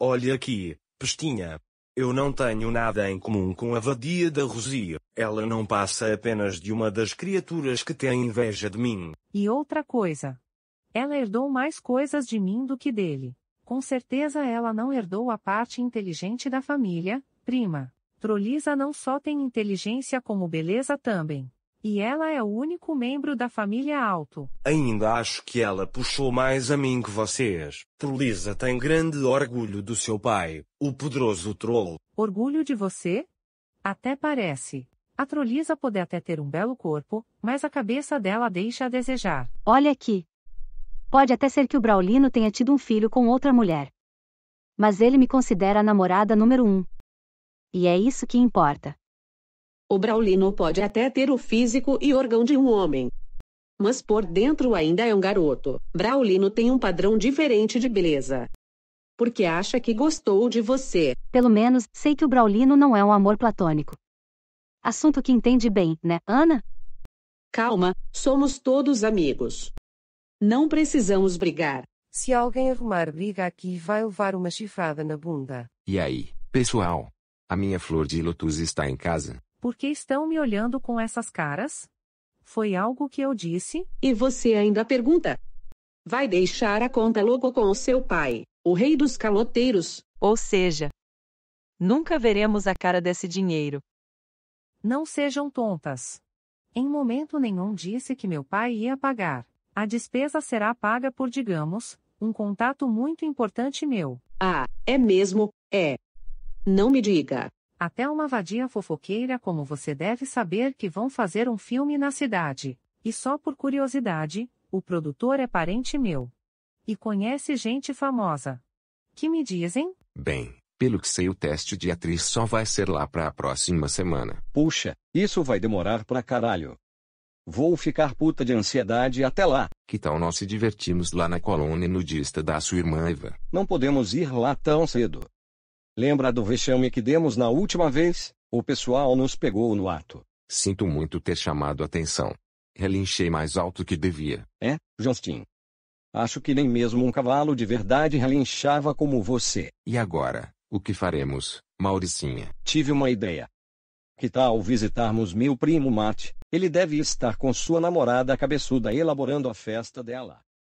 Olha aqui, pestinha. Eu não tenho nada em comum com a vadia da Rosia. Ela não passa apenas de uma das criaturas que tem inveja de mim. E outra coisa. Ela herdou mais coisas de mim do que dele. Com certeza ela não herdou a parte inteligente da família, prima. Trolisa não só tem inteligência como beleza também. E ela é o único membro da família Alto. Ainda acho que ela puxou mais a mim que vocês. Trulisa tem grande orgulho do seu pai, o poderoso troll. Orgulho de você? Até parece. A Trolisa pode até ter um belo corpo, mas a cabeça dela deixa a desejar. Olha aqui. Pode até ser que o Braulino tenha tido um filho com outra mulher. Mas ele me considera a namorada número um. E é isso que importa. O Braulino pode até ter o físico e órgão de um homem. Mas por dentro ainda é um garoto. Braulino tem um padrão diferente de beleza. Porque acha que gostou de você. Pelo menos, sei que o Braulino não é um amor platônico. Assunto que entende bem, né, Ana? Calma, somos todos amigos. Não precisamos brigar. Se alguém arrumar briga aqui, vai levar uma chifrada na bunda. E aí, pessoal? A minha flor de lotus está em casa. Por que estão me olhando com essas caras? Foi algo que eu disse. E você ainda pergunta? Vai deixar a conta logo com o seu pai, o rei dos caloteiros. Ou seja, nunca veremos a cara desse dinheiro. Não sejam tontas. Em momento nenhum disse que meu pai ia pagar. A despesa será paga por, digamos, um contato muito importante meu. Ah, é mesmo, é. Não me diga. Até uma vadia fofoqueira como você deve saber que vão fazer um filme na cidade. E só por curiosidade, o produtor é parente meu. E conhece gente famosa. Que me dizem? Bem, pelo que sei, o teste de atriz só vai ser lá para a próxima semana. Puxa, isso vai demorar pra caralho. Vou ficar puta de ansiedade até lá. Que tal nós se divertirmos lá na colônia nudista da sua irmã Eva? Não podemos ir lá tão cedo. Lembra do vexame que demos na última vez? O pessoal nos pegou no ato. Sinto muito ter chamado atenção. Relinchei mais alto que devia. É, Justin. Acho que nem mesmo um cavalo de verdade relinchava como você. E agora, o que faremos, Mauricinha? Tive uma ideia. Que tal visitarmos meu primo Matt? Ele deve estar com sua namorada cabeçuda elaborando a festa dela.